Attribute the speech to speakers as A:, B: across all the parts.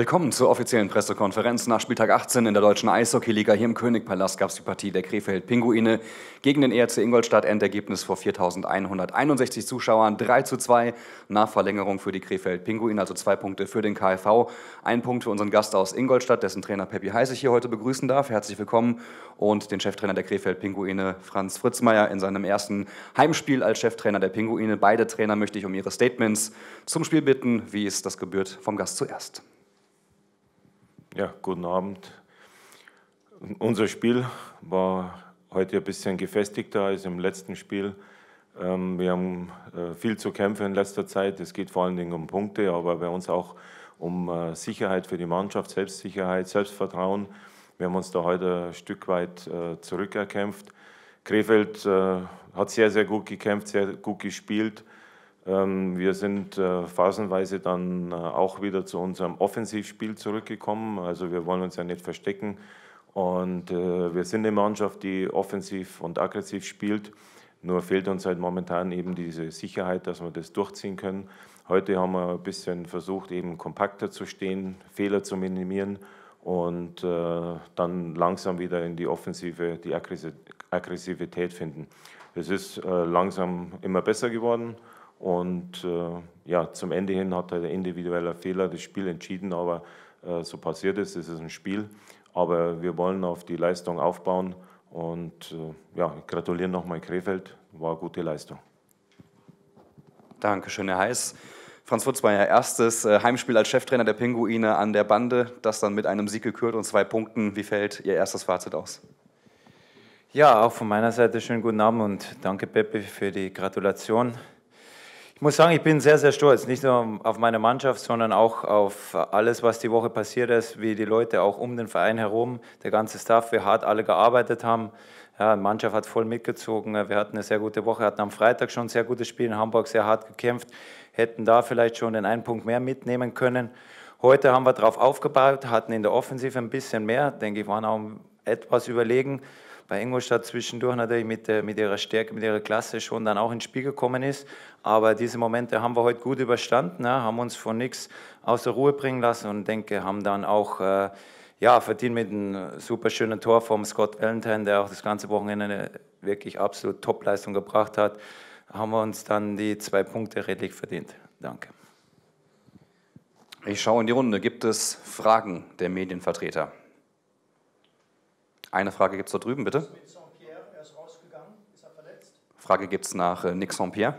A: Willkommen zur offiziellen Pressekonferenz. Nach Spieltag 18 in der deutschen Eishockeyliga hier im Königpalast gab es die Partie der Krefeld Pinguine gegen den ERC Ingolstadt. Endergebnis vor 4.161 Zuschauern 3 zu 2 nach Verlängerung für die Krefeld Pinguine, also zwei Punkte für den KfV. Ein Punkt für unseren Gast aus Ingolstadt, dessen Trainer Peppi Heiß ich hier heute begrüßen darf. Herzlich willkommen und den Cheftrainer der Krefeld Pinguine Franz Fritzmeier in seinem ersten Heimspiel als Cheftrainer der Pinguine. Beide Trainer möchte ich um ihre Statements zum Spiel
B: bitten, wie ist das gebührt vom Gast zuerst. Ja, guten Abend. Unser Spiel war heute ein bisschen gefestigter als im letzten Spiel. Ähm, wir haben äh, viel zu kämpfen in letzter Zeit. Es geht vor allen Dingen um Punkte, aber bei uns auch um äh, Sicherheit für die Mannschaft, Selbstsicherheit, Selbstvertrauen. Wir haben uns da heute ein Stück weit äh, zurückerkämpft. Krefeld hat sehr, sehr gut gekämpft, sehr gut gespielt. Ähm, wir sind äh, phasenweise dann äh, auch wieder zu unserem Offensivspiel zurückgekommen. Also wir wollen uns ja nicht verstecken. Und äh, wir sind eine Mannschaft, die offensiv und aggressiv spielt. Nur fehlt uns halt momentan eben diese Sicherheit, dass wir das durchziehen können. Heute haben wir ein bisschen versucht, eben kompakter zu stehen, Fehler zu minimieren und dann langsam wieder in die Offensive, die Aggressivität finden. Es ist langsam immer besser geworden und äh, ja, zum Ende hin hat halt individueller Fehler das Spiel entschieden, aber äh, so passiert es, es ist ein Spiel. Aber wir wollen auf die Leistung aufbauen und äh, ja, gratulieren nochmal Krefeld, war eine gute Leistung. Dankeschön, Herr Heiß. Franz Futz
A: war ja erstes äh, Heimspiel als Cheftrainer der Pinguine an der Bande, das dann mit einem Sieg gekürt und zwei Punkten. Wie fällt Ihr erstes Fazit aus?
C: Ja, auch von meiner Seite schönen guten Abend und danke Peppe für die Gratulation. Ich muss sagen, ich bin sehr, sehr stolz, nicht nur auf meine Mannschaft, sondern auch auf alles, was die Woche passiert ist, wie die Leute auch um den Verein herum, der ganze Staff, wie hart alle gearbeitet haben. Ja, die Mannschaft hat voll mitgezogen, wir hatten eine sehr gute Woche, hatten am Freitag schon ein sehr gutes Spiel in Hamburg, sehr hart gekämpft, hätten da vielleicht schon den einen Punkt mehr mitnehmen können. Heute haben wir darauf aufgebaut, hatten in der Offensive ein bisschen mehr, denke ich, waren auch etwas überlegen bei Ingolstadt zwischendurch natürlich mit, mit ihrer Stärke, mit ihrer Klasse schon dann auch ins Spiel gekommen ist. Aber diese Momente haben wir heute gut überstanden, ne? haben uns von nichts aus der Ruhe bringen lassen und denke, haben dann auch äh, ja, verdient mit einem super schönen Tor vom Scott Valentine, der auch das ganze Wochenende wirklich absolut Topleistung gebracht hat, haben wir uns dann die zwei Punkte redlich verdient. Danke. Ich schaue in die Runde. Gibt es Fragen der Medienvertreter? Eine Frage gibt es da drüben, bitte. Frage gibt es nach äh, Nick Saint-Pierre.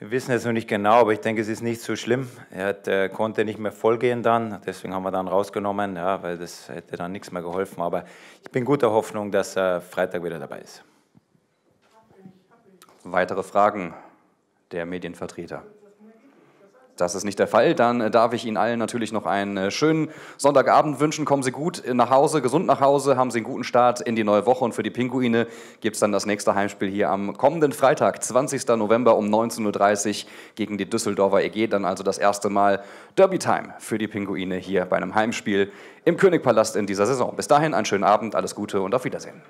C: Wir wissen es noch nicht genau, aber ich denke, es ist nicht so schlimm. Er hat, äh, konnte nicht mehr vollgehen dann, deswegen haben wir dann rausgenommen, ja, weil das hätte dann nichts mehr geholfen. Aber ich bin guter Hoffnung, dass er Freitag wieder dabei ist. Weitere Fragen der Medienvertreter?
A: Das ist nicht der Fall. Dann äh, darf ich Ihnen allen natürlich noch einen äh, schönen Sonntagabend wünschen. Kommen Sie gut äh, nach Hause, gesund nach Hause, haben Sie einen guten Start in die neue Woche. Und für die Pinguine gibt es dann das nächste Heimspiel hier am kommenden Freitag, 20. November um 19.30 Uhr gegen die Düsseldorfer EG. Dann also das erste Mal Derby-Time für die Pinguine hier bei einem Heimspiel im Königpalast in dieser Saison. Bis dahin einen schönen Abend, alles Gute und auf Wiedersehen.